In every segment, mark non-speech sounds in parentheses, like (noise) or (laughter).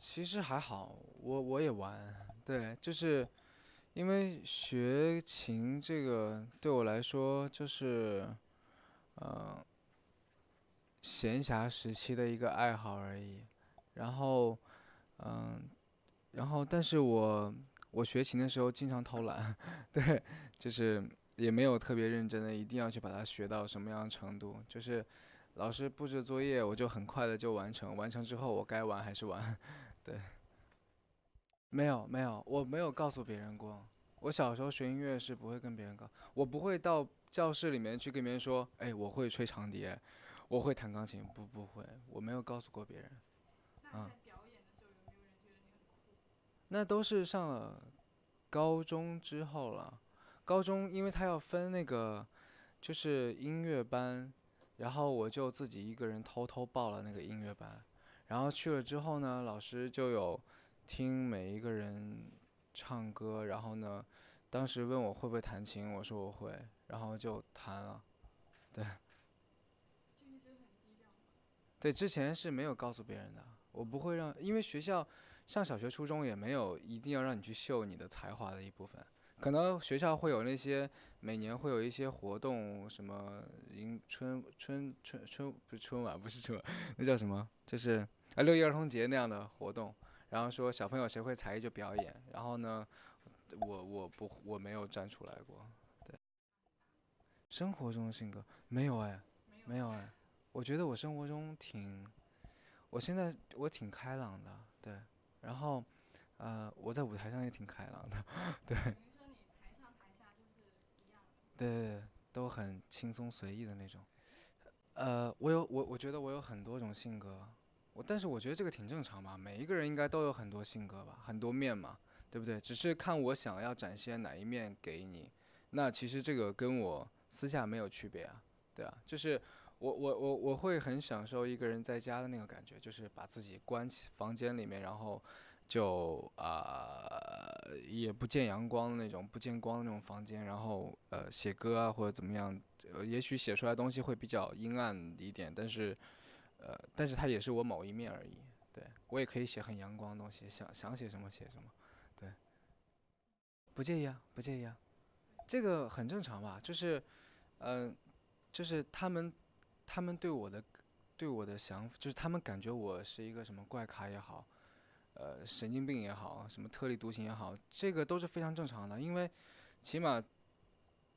其实还好，我我也玩，对，就是，因为学琴这个对我来说就是，嗯，闲暇时期的一个爱好而已。然后，嗯，然后但是我我学琴的时候经常偷懒，(laughs) 对，就是也没有特别认真的，一定要去把它学到什么样程度。就是，老师布置作业我就很快的就完成，完成之后我该玩还是玩。对，没有没有，我没有告诉别人过。我小时候学音乐是不会跟别人告，我不会到教室里面去跟别人说，哎，我会吹长笛，我会弹钢琴，不不会，我没有告诉过别人。啊。那都是上了高中之后了。高中因为他要分那个，就是音乐班，然后我就自己一个人偷偷报了那个音乐班。然后去了之后呢，老师就有听每一个人唱歌，然后呢，当时问我会不会弹琴，我说我会，然后就弹了，对，对，之前是没有告诉别人的，我不会让，因为学校上小学、初中也没有一定要让你去秀你的才华的一部分，可能学校会有那些每年会有一些活动，什么迎春春春春不是春晚不是春晚，那叫什么？这是。啊，六一儿童节那样的活动，然后说小朋友谁会才艺就表演，然后呢，我我不我没有站出来过，对。生活中的性格没有哎，没有哎，我觉得我生活中挺，我现在我挺开朗的，对，然后，呃，我在舞台上也挺开朗的，(laughs) 对。对对对，都很轻松随意的那种。呃，我有我我觉得我有很多种性格。我但是我觉得这个挺正常吧，每一个人应该都有很多性格吧，很多面嘛，对不对？只是看我想要展现哪一面给你。那其实这个跟我私下没有区别啊，对啊。就是我我我我会很享受一个人在家的那个感觉，就是把自己关起房间里面，然后就啊也不见阳光的那种不见光的那种房间，然后呃写歌啊或者怎么样，也许写出来东西会比较阴暗一点，但是。呃，但是它也是我某一面而已，对我也可以写很阳光的东西，想想写什么写什么，对，不介意啊，不介意啊，这个很正常吧，就是，嗯，就是他们，他们对我的，对我的想法，就是他们感觉我是一个什么怪咖也好，呃，神经病也好，什么特立独行也好，这个都是非常正常的，因为，起码，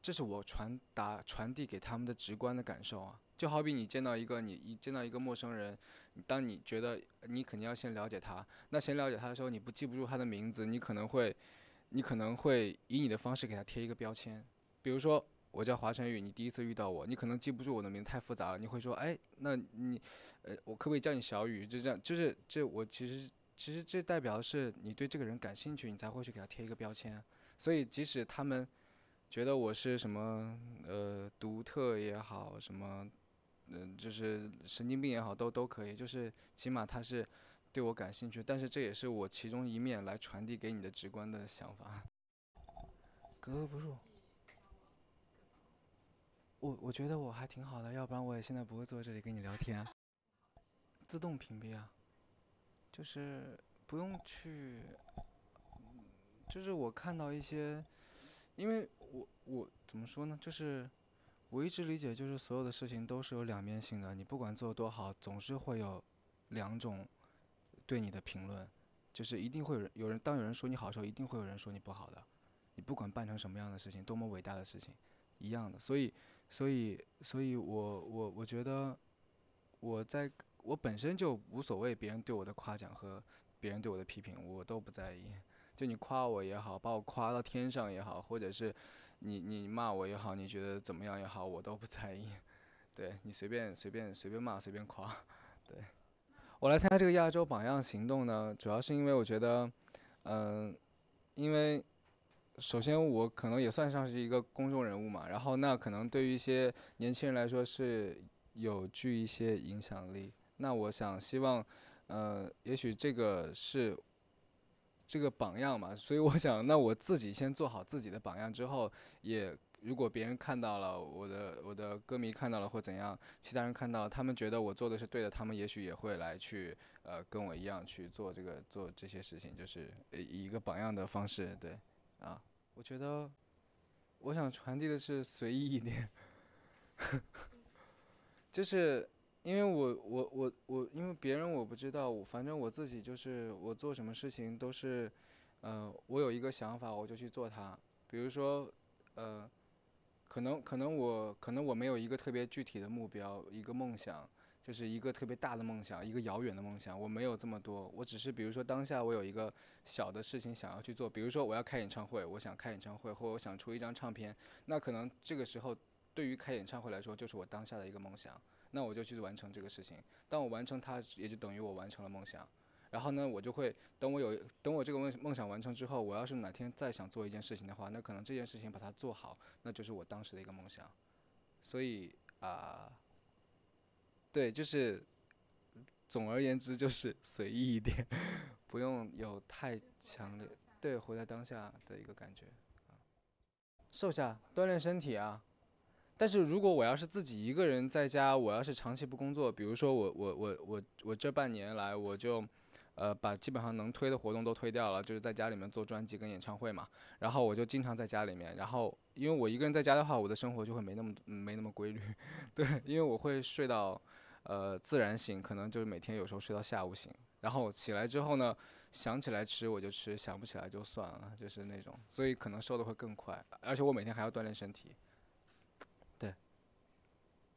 这是我传达传递给他们的直观的感受啊。就好比你见到一个你一见到一个陌生人，当你觉得你肯定要先了解他，那先了解他的时候，你不记不住他的名字，你可能会，你可能会以你的方式给他贴一个标签，比如说我叫华晨宇，你第一次遇到我，你可能记不住我的名，太复杂了，你会说，哎，那你，呃，我可不可以叫你小宇？就这样，就是这我其实其实这代表的是你对这个人感兴趣，你才会去给他贴一个标签。所以即使他们觉得我是什么呃独特也好，什么。嗯，就是神经病也好，都都可以，就是起码他是对我感兴趣，但是这也是我其中一面来传递给你的直观的想法。格格不入。我我觉得我还挺好的，要不然我也现在不会坐在这里跟你聊天。自动屏蔽啊，就是不用去，就是我看到一些，因为我我怎么说呢，就是。我一直理解，就是所有的事情都是有两面性的。你不管做多好，总是会有两种对你的评论，就是一定会有人有人当有人说你好的时候，一定会有人说你不好的。你不管办成什么样的事情，多么伟大的事情，一样的。所以，所以，所以我我我觉得，我在我本身就无所谓别人对我的夸奖和别人对我的批评，我都不在意。就你夸我也好，把我夸到天上也好，或者是。你你骂我也好，你觉得怎么样也好，我都不在意。对你随便随便随便骂，随便夸。(laughs) 对，我来参加这个亚洲榜样行动呢，主要是因为我觉得，嗯，因为首先我可能也算上是一个公众人物嘛，然后那可能对于一些年轻人来说是有具一些影响力。那我想希望，呃，也许这个是。这个榜样嘛，所以我想，那我自己先做好自己的榜样之后，也如果别人看到了我的我的歌迷看到了或怎样，其他人看到了，他们觉得我做的是对的，他们也许也会来去呃跟我一样去做这个做这些事情，就是以一个榜样的方式，对，啊，我觉得我想传递的是随意一点，(laughs) 就是。因为我我我我，因为别人我不知道，反正我自己就是我做什么事情都是，呃，我有一个想法，我就去做它。比如说，呃，可能可能我可能我没有一个特别具体的目标，一个梦想，就是一个特别大的梦想，一个遥远的梦想。我没有这么多，我只是比如说当下我有一个小的事情想要去做，比如说我要开演唱会，我想开演唱会，或我想出一张唱片。那可能这个时候，对于开演唱会来说，就是我当下的一个梦想。那我就去完成这个事情。当我完成它，也就等于我完成了梦想。然后呢，我就会等我有等我这个梦梦想完成之后，我要是哪天再想做一件事情的话，那可能这件事情把它做好，那就是我当时的一个梦想。所以啊，对，就是总而言之就是 (laughs) 随意一点，不用有太强烈。对，活在当下的一个感觉。瘦下，锻炼身体啊。但是如果我要是自己一个人在家，我要是长期不工作，比如说我我我我我这半年来，我就，呃，把基本上能推的活动都推掉了，就是在家里面做专辑跟演唱会嘛。然后我就经常在家里面，然后因为我一个人在家的话，我的生活就会没那么没那么规律。(laughs) 对，因为我会睡到，呃，自然醒，可能就是每天有时候睡到下午醒。然后起来之后呢，想起来吃我就吃，想不起来就算了，就是那种，所以可能瘦的会更快。而且我每天还要锻炼身体。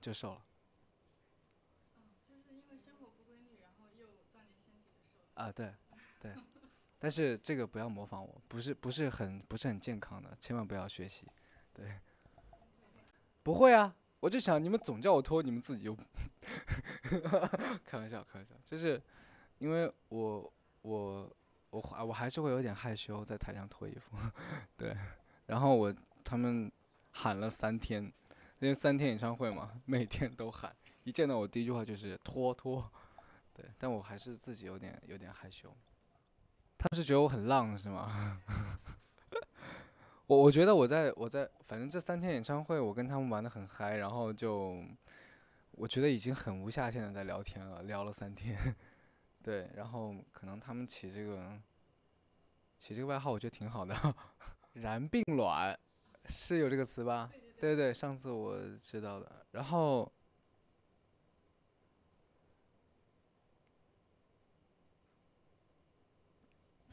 就瘦了。啊对，对，但是这个不要模仿我，不是不是很不是很健康的，千万不要学习，对。不会啊，我就想你们总叫我脱，你们自己就，(laughs) 开玩笑开玩笑，就是因为我我我我还是会有点害羞在台上脱衣服，(laughs) 对，然后我他们喊了三天。因为三天演唱会嘛，每天都喊，一见到我第一句话就是“拖拖，对，但我还是自己有点有点害羞。他们是觉得我很浪是吗？(laughs) 我我觉得我在我在，反正这三天演唱会我跟他们玩的很嗨，然后就我觉得已经很无下限的在聊天了，聊了三天，(laughs) 对，然后可能他们起这个起这个外号，我觉得挺好的，“燃 (laughs) 并卵”，是有这个词吧？对对，上次我知道的。然后，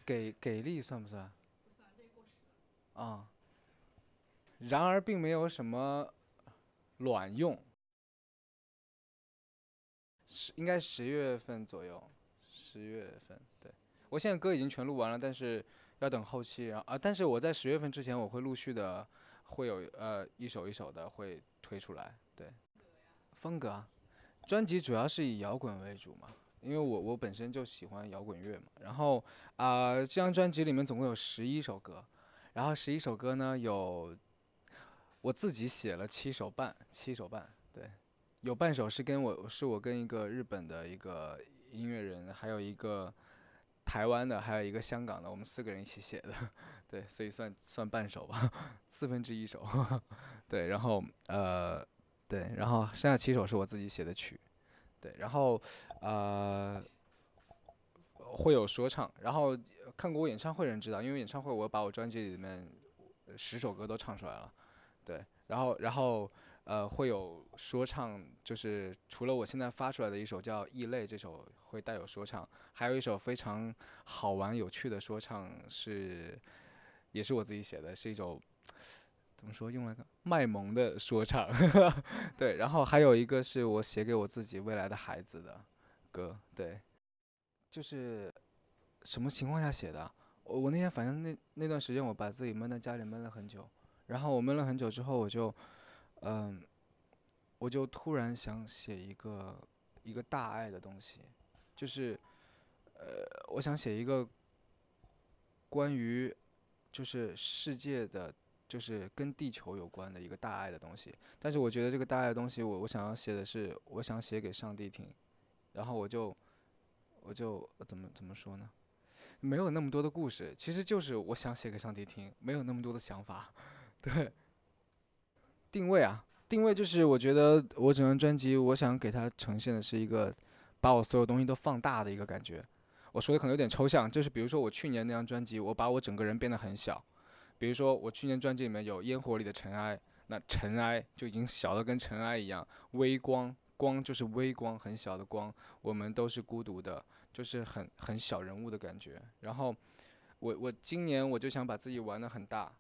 给给力算不算？啊。然而，并没有什么卵用。十应该十月份左右，十月份。对，我现在歌已经全录完了，但是要等后期。啊，但是我在十月份之前，我会陆续的。会有呃一首一首的会推出来，对。风格，专辑主要是以摇滚为主嘛，因为我我本身就喜欢摇滚乐嘛。然后啊，这张专辑里面总共有十一首歌，然后十一首歌呢有我自己写了七首半，七首半，对，有半首是跟我是我跟一个日本的一个音乐人，还有一个。台湾的，还有一个香港的，我们四个人一起写的，(laughs) 对，所以算算半首吧，四分之一首，(laughs) 对，然后呃，对，然后剩下七首是我自己写的曲，对，然后呃，会有说唱，然后看过我演唱会人知道，因为演唱会我把我专辑里面十首歌都唱出来了，对，然后然后。呃，会有说唱，就是除了我现在发出来的一首叫《异类》这首会带有说唱，还有一首非常好玩有趣的说唱是，也是我自己写的，是一首怎么说，用来个卖萌的说唱，(laughs) 对。然后还有一个是我写给我自己未来的孩子的歌，对。就是什么情况下写的？我我那天反正那那段时间我把自己闷在家里闷了很久，然后我闷了很久之后我就。嗯，我就突然想写一个一个大爱的东西，就是，呃，我想写一个关于就是世界的就是跟地球有关的一个大爱的东西。但是我觉得这个大爱的东西，我我想要写的是，我想写给上帝听。然后我就我就怎么怎么说呢？没有那么多的故事，其实就是我想写给上帝听，没有那么多的想法，(laughs) 对。定位啊，定位就是我觉得我整张专辑，我想给它呈现的是一个把我所有东西都放大的一个感觉。我说的可能有点抽象，就是比如说我去年那张专辑，我把我整个人变得很小。比如说我去年专辑里面有《烟火里的尘埃》，那尘埃就已经小的跟尘埃一样。微光，光就是微光，很小的光。我们都是孤独的，就是很很小人物的感觉。然后我我今年我就想把自己玩的很大。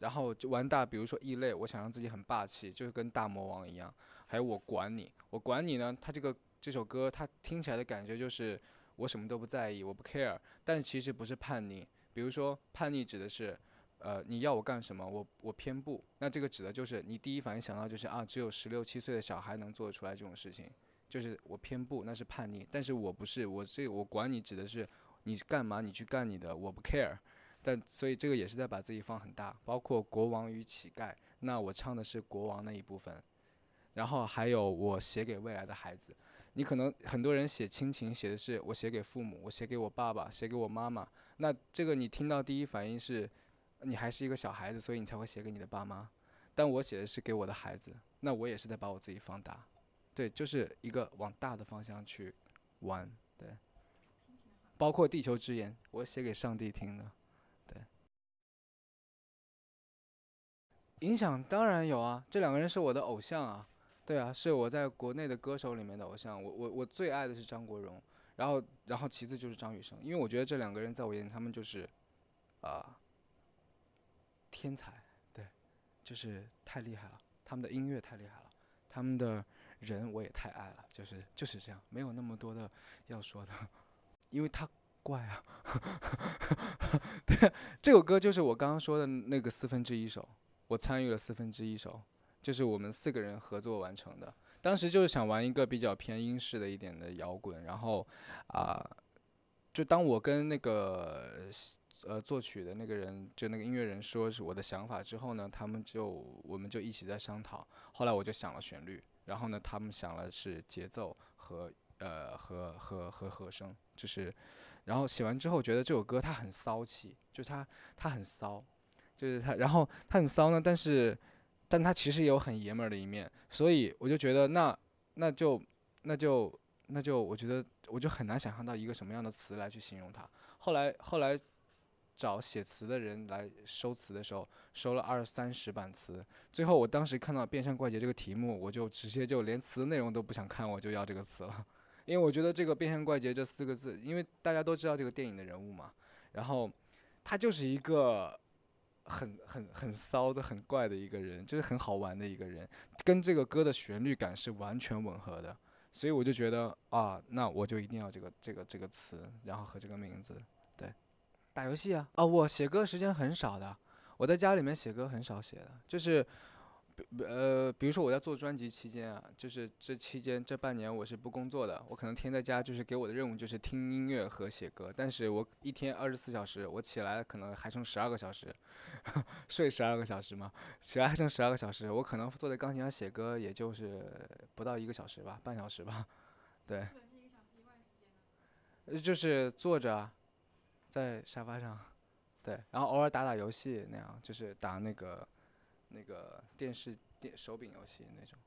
然后就玩大，比如说异类，我想让自己很霸气，就是跟大魔王一样。还有我管你，我管你呢。他这个这首歌，他听起来的感觉就是我什么都不在意，我不 care。但其实不是叛逆。比如说叛逆指的是，呃，你要我干什么，我我偏不。那这个指的就是你第一反应想到就是啊，只有十六七岁的小孩能做得出来这种事情，就是我偏不，那是叛逆。但是我不是，我这我管你指的是你干嘛，你去干你的，我不 care。但所以这个也是在把自己放很大，包括《国王与乞丐》，那我唱的是国王那一部分，然后还有我写给未来的孩子。你可能很多人写亲情，写的是我写给父母，我写给我爸爸，写给我妈妈。那这个你听到第一反应是，你还是一个小孩子，所以你才会写给你的爸妈。但我写的是给我的孩子，那我也是在把我自己放大。对，就是一个往大的方向去，玩，对。包括《地球之言》，我写给上帝听的。影响当然有啊，这两个人是我的偶像啊，对啊，是我在国内的歌手里面的偶像。我我我最爱的是张国荣，然后然后其次就是张雨生，因为我觉得这两个人在我眼里他们就是，啊，天才，对，就是太厉害了，他们的音乐太厉害了，他们的人我也太爱了，就是就是这样，没有那么多的要说的，因为他怪啊，(laughs) 对，这首歌就是我刚刚说的那个四分之一首。我参与了四分之一首，就是我们四个人合作完成的。当时就是想玩一个比较偏英式的一点的摇滚，然后，啊，就当我跟那个呃作曲的那个人，就那个音乐人，说是我的想法之后呢，他们就我们就一起在商讨。后来我就想了旋律，然后呢，他们想了是节奏和呃和和和和声，就是，然后写完之后觉得这首歌它很骚气，就它它很骚。就是他，然后他很骚呢，但是，但他其实也有很爷们儿的一面，所以我就觉得那，那就，那就，那就，我觉得我就很难想象到一个什么样的词来去形容他。后来，后来找写词的人来收词的时候，收了二三十版词，最后我当时看到《变相怪杰》这个题目，我就直接就连词的内容都不想看，我就要这个词了，(laughs) 因为我觉得这个“变相怪杰”这四个字，因为大家都知道这个电影的人物嘛，然后他就是一个。很很很骚的、很怪的一个人，就是很好玩的一个人，跟这个歌的旋律感是完全吻合的，所以我就觉得啊，那我就一定要这个、这个、这个词，然后和这个名字，对，打游戏啊，啊，我写歌时间很少的，我在家里面写歌很少写的，就是。呃，比如说我在做专辑期间啊，就是这期间这半年我是不工作的，我可能天天在家，就是给我的任务就是听音乐和写歌。但是我一天二十四小时，我起来可能还剩十二个小时，(laughs) 睡十二个小时嘛，起来还剩十二个小时，我可能坐在钢琴上写歌，也就是不到一个小时吧，半小时吧，对。就是坐着，在沙发上，对，然后偶尔打打游戏那样，就是打那个。那个电视电手柄游戏那种。